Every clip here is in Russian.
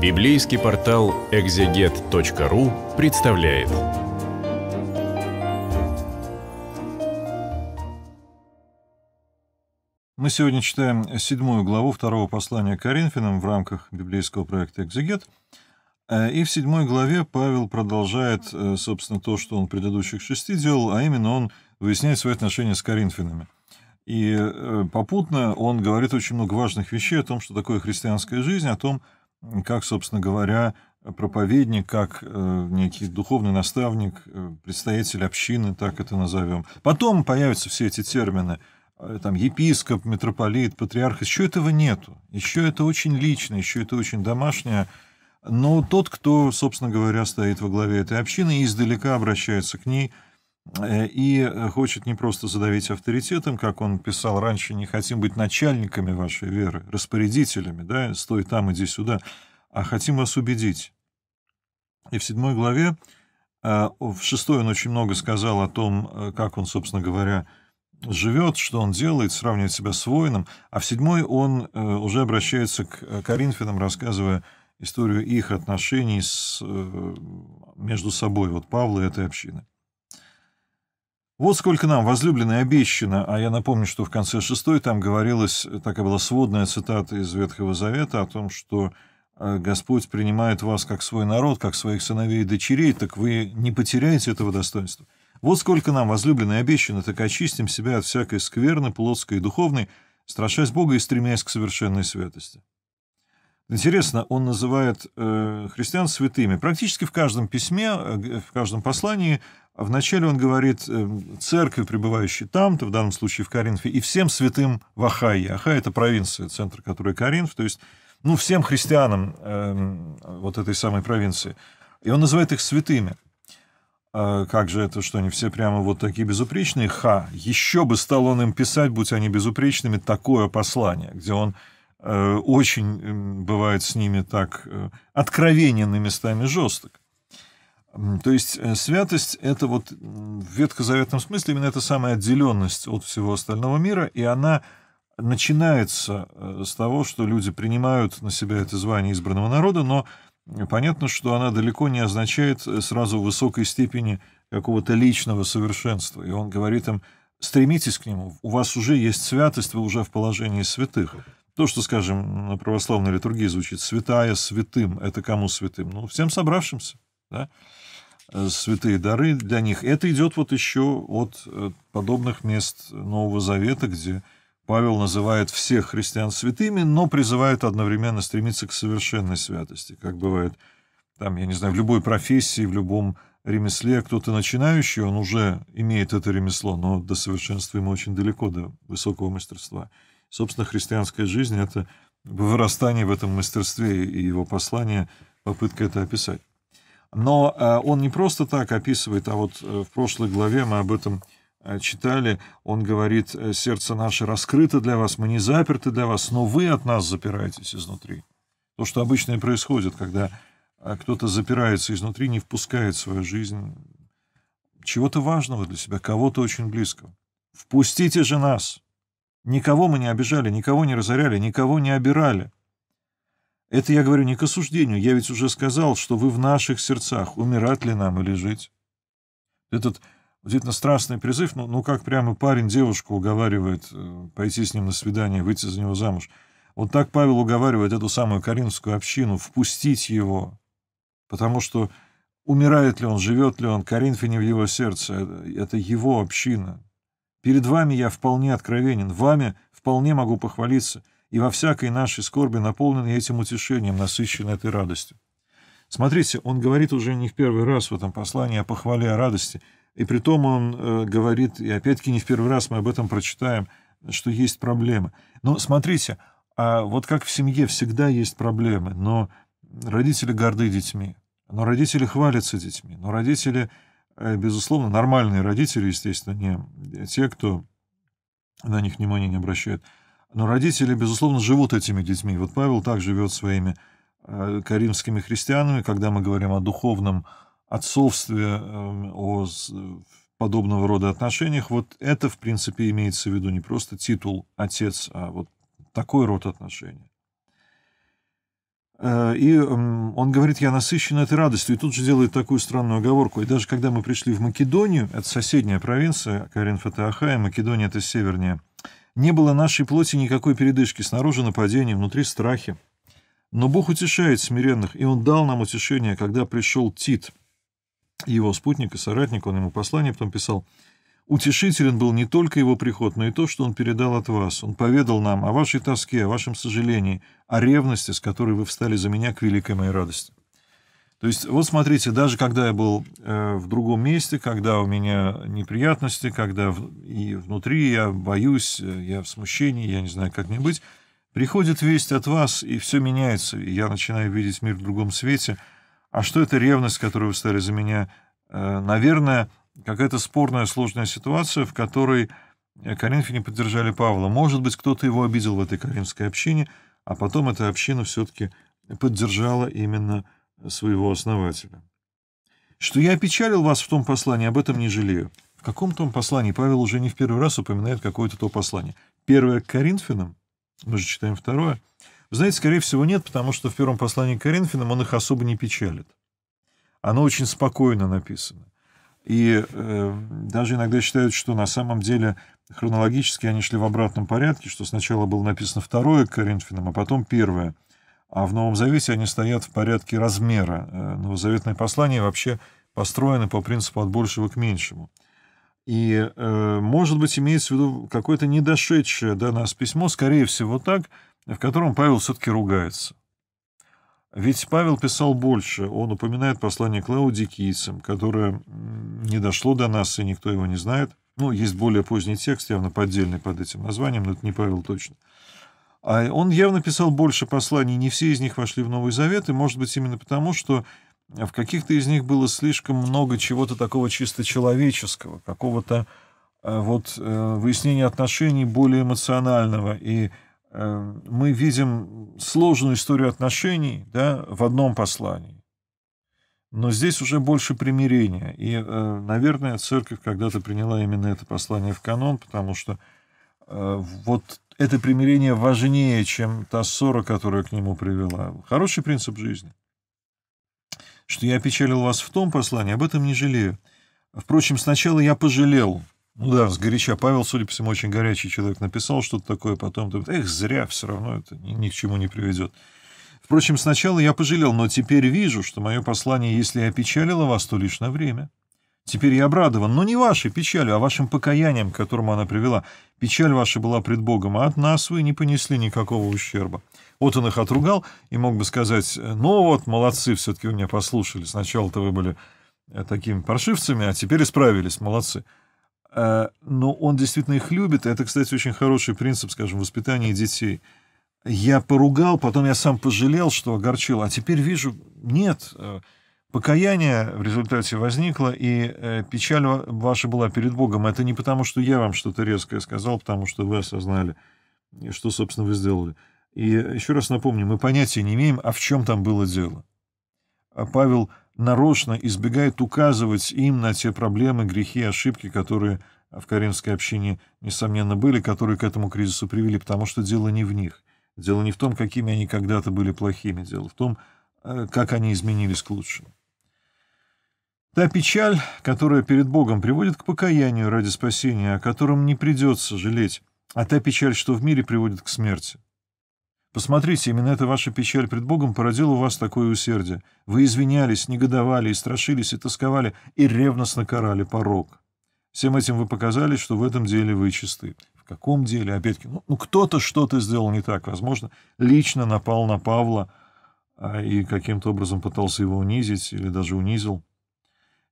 Библейский портал экзегет.ру представляет. Мы сегодня читаем седьмую главу второго послания Коринфянам в рамках библейского проекта «Экзегет». Э, и в седьмой главе Павел продолжает, э, собственно, то, что он предыдущих шести делал, а именно он выясняет свои отношения с Коринфянами. И э, попутно он говорит очень много важных вещей о том, что такое христианская жизнь, о том, как, собственно говоря, проповедник, как э, некий духовный наставник, э, представитель общины, так это назовем. Потом появятся все эти термины, э, там, епископ, митрополит, патриарх, еще этого нету, еще это очень лично, еще это очень домашнее, но тот, кто, собственно говоря, стоит во главе этой общины и издалека обращается к ней – Э, и э, хочет не просто задавить авторитетом, как он писал раньше, не хотим быть начальниками вашей веры, распорядителями, да, стой там, иди сюда, а хотим вас убедить. И в седьмой главе, э, в шестой он очень много сказал о том, как он, собственно говоря, живет, что он делает, сравнивает себя с воином, а в седьмой он уже обращается к Коринфянам, рассказывая историю их отношений с, между собой, вот Павла и этой общины. Вот сколько нам, возлюбленное, обещано, а я напомню, что в конце шестой там говорилось, такая была сводная цитата из Ветхого Завета о том, что э, Господь принимает вас как свой народ, как своих сыновей и дочерей, так вы не потеряете этого достоинства. Вот сколько нам, возлюбленное, обещано, так очистим себя от всякой скверны, плотской и духовной, страшась Бога и стремясь к совершенной святости. Интересно, он называет э, христиан святыми. Практически в каждом письме, э, в каждом послании а Вначале он говорит э, церкви, пребывающей там-то, в данном случае в Коринфе, и всем святым в Ахайе. Ахайя – это провинция, центр которой Коринф, то есть ну, всем христианам э, вот этой самой провинции. И он называет их святыми. Э, как же это, что они все прямо вот такие безупречные? Ха! Еще бы стал он им писать, будь они безупречными, такое послание, где он Э, очень бывает с ними так э, откровенен и местами жесток. То есть э, святость – это вот в ветхозаветном смысле именно эта самая отделенность от всего остального мира, и она начинается с того, что люди принимают на себя это звание избранного народа, но понятно, что она далеко не означает сразу высокой степени какого-то личного совершенства. И он говорит им, стремитесь к нему, у вас уже есть святость, вы уже в положении святых. То, что, скажем, на православной литургии звучит «святая святым», это кому святым? Ну, всем собравшимся. Да? Э, святые дары для них. Это идет вот еще от э, подобных мест Нового Завета, где Павел называет всех христиан святыми, но призывает одновременно стремиться к совершенной святости. Как бывает, там, я не знаю, в любой профессии, в любом ремесле кто-то начинающий, он уже имеет это ремесло, но до совершенства ему очень далеко, до высокого мастерства. Собственно, христианская жизнь — это вырастание в этом мастерстве и его послание, попытка это описать. Но э, он не просто так описывает, а вот э, в прошлой главе мы об этом э, читали, он говорит, сердце наше раскрыто для вас, мы не заперты для вас, но вы от нас запираетесь изнутри. То, что обычно и происходит, когда кто-то запирается изнутри, не впускает в свою жизнь чего-то важного для себя, кого-то очень близкого. «Впустите же нас!» Никого мы не обижали, никого не разоряли, никого не обирали. Это я говорю не к осуждению, я ведь уже сказал, что вы в наших сердцах, умирать ли нам или жить. Этот удивительно страстный призыв, ну, ну как прямо парень девушку уговаривает э, пойти с ним на свидание, выйти за него замуж. Вот так Павел уговаривает эту самую коринфскую общину впустить его, потому что умирает ли он, живет ли он, Коринфе не в его сердце, э, это его община, Перед вами я вполне откровенен, вами вполне могу похвалиться, и во всякой нашей скорби наполнен этим утешением, насыщен этой радостью. Смотрите, он говорит уже не в первый раз в этом послании о похвале, о радости, и притом он э, говорит, и опять-таки не в первый раз мы об этом прочитаем, что есть проблемы. Но смотрите, а вот как в семье всегда есть проблемы, но родители горды детьми, но родители хвалятся детьми, но родители Э, безусловно, нормальные родители, естественно, не те, кто на них внимания не обращает. Но родители, безусловно, живут этими детьми. Вот Павел так живет своими э, каримскими христианами, когда мы говорим о духовном отцовстве, эм, о э, подобного рода отношениях. Вот это, в принципе, имеется в виду не просто титул «отец», а вот такой род отношений. Э, и он говорит, я насыщен этой радостью. И тут же делает такую странную оговорку. И даже когда мы пришли в Македонию, это соседняя провинция, Карин Фатахая, Македония это севернее, не было нашей плоти никакой передышки, снаружи нападений, внутри страхи. Но Бог утешает смиренных, и Он дал нам утешение, когда пришел Тит, его спутник и соратник, он ему послание потом писал – Утешителен был не только его приход, но и то, что он передал от вас. Он поведал нам о вашей тоске, о вашем сожалении, о ревности, с которой вы встали за меня к великой моей радости. То есть, вот смотрите, даже когда я был э, в другом месте, когда у меня неприятности, когда в, и внутри я боюсь, э, я в смущении, я не знаю, как мне быть, приходит весть от вас, и все меняется, и я начинаю видеть мир в другом свете. А что это ревность, которую вы стали за меня? Э, наверное, какая-то спорная, сложная ситуация, в которой э, коринфяне поддержали Павла. Может быть, кто-то его обидел в этой коринфской общине, а потом эта община все-таки поддержала именно своего основателя. «Что я опечалил вас в том послании, об этом не жалею». В каком том послании? Павел уже не в первый раз упоминает какое-то то послание. Первое к Коринфянам, мы же читаем второе. Вы знаете, скорее всего, нет, потому что в первом послании к Коринфянам он их особо не печалит. Оно очень спокойно написано и э, даже иногда считают, что на самом деле хронологически они шли в обратном порядке, что сначала было написано второе к Коринфянам, а потом первое. А в Новом Завете они стоят в порядке размера. Э, новозаветные послания вообще построены по принципу от большего к меньшему. И, э, может быть, имеется в виду какое-то недошедшее до нас письмо, скорее всего так, в котором Павел все-таки ругается. Ведь Павел писал больше, он упоминает послание к лаудикийцам, которое не дошло до нас, и никто его не знает. Ну, есть более поздний текст, явно поддельный под этим названием, но это не Павел точно. А он явно писал больше посланий, не все из них вошли в Новый Завет, и, может быть, именно потому, что в каких-то из них было слишком много чего-то такого чисто человеческого, какого-то э, вот э, выяснения отношений более эмоционального и Эм, мы видим сложную историю отношений да, в одном послании. Но здесь уже больше примирения. И, э, наверное, церковь когда-то приняла именно это послание в канон, потому что э, вот это примирение важнее, чем та ссора, которая к нему привела. Хороший принцип жизни. Что я опечалил вас в том послании, об этом не жалею. Впрочем, сначала я пожалел, ну да, сгоряча. Павел, судя по всему, очень горячий человек. Написал что-то такое, потом думает, эх, зря, все равно это ни, ни к чему не приведет. Впрочем, сначала я пожалел, но теперь вижу, что мое послание, если и опечалило вас, то лишь на время. Теперь я обрадован, но не вашей печалью, а вашим покаянием, к которому она привела. Печаль ваша была пред Богом, а от нас вы не понесли никакого ущерба. Вот он их отругал и мог бы сказать, «Э, ну вот, молодцы, все-таки вы меня послушали. Сначала-то вы были э, такими паршивцами, а теперь исправились, молодцы. Э, но он действительно их любит. Это, кстати, очень хороший принцип, скажем, воспитания детей. Я поругал, потом я сам пожалел, что огорчил, а теперь вижу, нет, э, покаяние в результате возникло, и э, печаль ваша была перед Богом. Это не потому, что я вам что-то резкое сказал, потому что вы осознали, что, собственно, вы сделали. И еще раз напомню, мы понятия не имеем, а в чем там было дело. А Павел нарочно избегает указывать им на те проблемы, грехи и ошибки, которые в коринфской общине, несомненно, были, которые к этому кризису привели, потому что дело не в них. Дело не в том, какими они когда-то были плохими, дело в том, э, как они изменились к лучшему. Та печаль, которая перед Богом приводит к покаянию ради спасения, о котором не придется жалеть, а та печаль, что в мире приводит к смерти – Посмотрите, именно эта ваша печаль пред Богом породила у вас такое усердие. Вы извинялись, негодовали, и страшились, и тосковали, и ревностно карали порог. Всем этим вы показали, что в этом деле вы чисты. В каком деле? Опять-таки, ну, ну кто-то что-то сделал не так. Возможно, лично напал на Павла а, и каким-то образом пытался его унизить или даже унизил.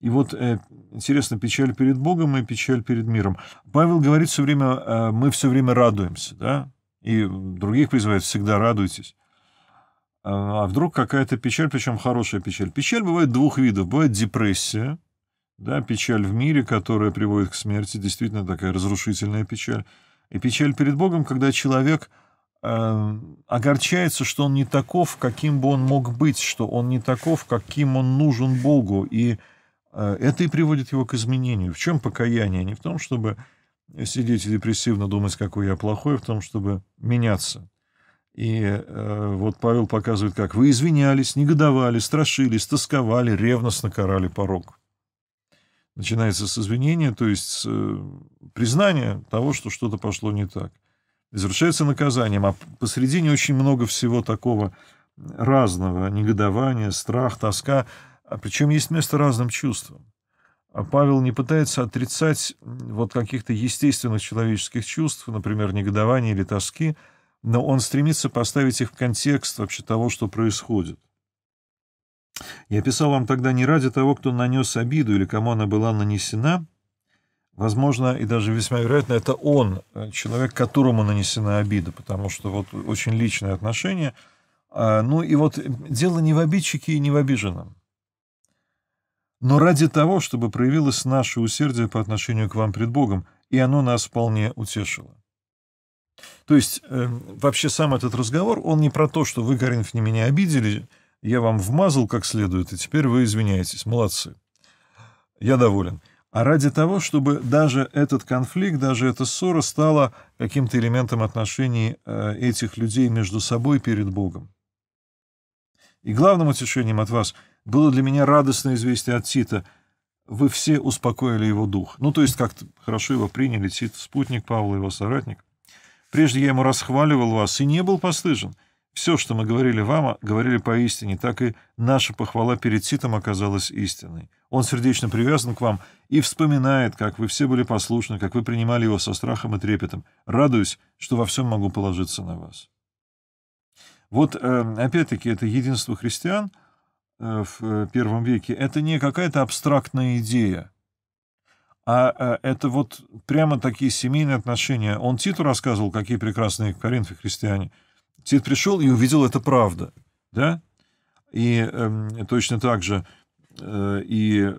И вот, э, интересно, печаль перед Богом и печаль перед миром. Павел говорит все время, э, мы все время радуемся, да? и других призывает, всегда радуйтесь. А, а вдруг какая-то печаль, причем хорошая печаль. Печаль бывает двух видов. Бывает депрессия, да, печаль в мире, которая приводит к смерти, действительно такая разрушительная печаль. И печаль перед Богом, когда человек э, огорчается, что он не таков, каким бы он мог быть, что он не таков, каким он нужен Богу. И э, это и приводит его к изменению. В чем покаяние? Не в том, чтобы сидеть и депрессивно думать, какой я плохой, в том, чтобы меняться. И э, вот Павел показывает, как вы извинялись, негодовали, страшились, тосковали, ревностно карали порог. Начинается с извинения, то есть с э, признания того, что что-то пошло не так. И завершается наказанием, а посредине очень много всего такого разного. Негодование, страх, тоска. А причем есть место разным чувствам. А Павел не пытается отрицать вот каких-то естественных человеческих чувств, например, негодования или тоски, но он стремится поставить их в контекст вообще того, что происходит. Я писал вам тогда не ради того, кто нанес обиду или кому она была нанесена. Возможно, и даже весьма вероятно, это он, э, человек, которому нанесена обида, потому что вот очень личное отношение. А, ну и вот дело не в обидчике и не в обиженном но ради того, чтобы проявилось наше усердие по отношению к вам пред Богом, и оно нас вполне утешило. То есть, э, вообще сам этот разговор, он не про то, что вы, не меня обидели, я вам вмазал как следует, и теперь вы извиняетесь, молодцы. Я доволен. А ради того, чтобы даже этот конфликт, даже эта ссора стала каким-то элементом отношений э, этих людей между собой перед Богом. И главным утешением от вас — было для меня радостное известие от Тита. Вы все успокоили его дух. Ну, то есть как-то хорошо его приняли, Тит, спутник Павла, его соратник. Прежде я ему расхваливал вас и не был постыжен. Все, что мы говорили вам, а, говорили поистине, так и наша похвала перед Титом оказалась истинной. Он сердечно привязан к вам и вспоминает, как вы все были послушны, как вы принимали его со страхом и трепетом. Радуюсь, что во всем могу положиться на вас. Вот, эм, опять-таки, это единство христиан — Э, в э, первом веке, это не какая-то абстрактная идея, а э, это вот прямо такие семейные отношения. Он Титу рассказывал, какие прекрасные в христиане. Тит пришел и увидел, это правда. Да? И э, точно так же э, и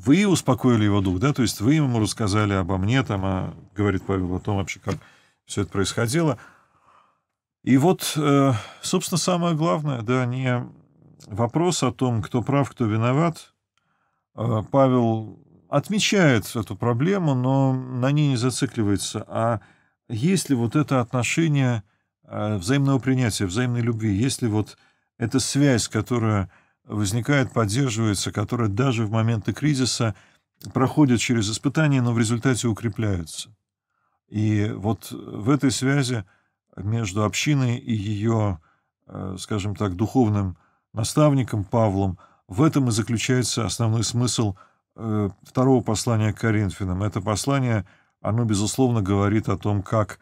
вы успокоили его дух, да, то есть вы ему рассказали обо мне, там, а, говорит Павел о том вообще, как все это происходило. И вот, собственно, самое главное, да, не, вопрос о том, кто прав, кто виноват, э, Павел отмечает эту проблему, но на ней не зацикливается. А есть ли вот это отношение э, взаимного принятия, взаимной любви, есть ли вот эта связь, которая возникает, поддерживается, которая даже в моменты кризиса проходит через испытания, но в результате укрепляется. И вот в этой связи между общиной и ее, э, скажем так, духовным наставником Павлом, в этом и заключается основной смысл э, второго послания к Коринфянам. Это послание, оно, безусловно, говорит о том, как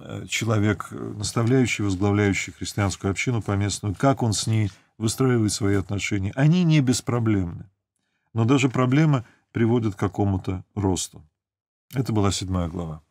э, человек, э, наставляющий, возглавляющий христианскую общину поместную, как он с ней выстраивает свои отношения. Они не беспроблемны. Но даже проблемы приводят к какому-то росту. Это была седьмая глава.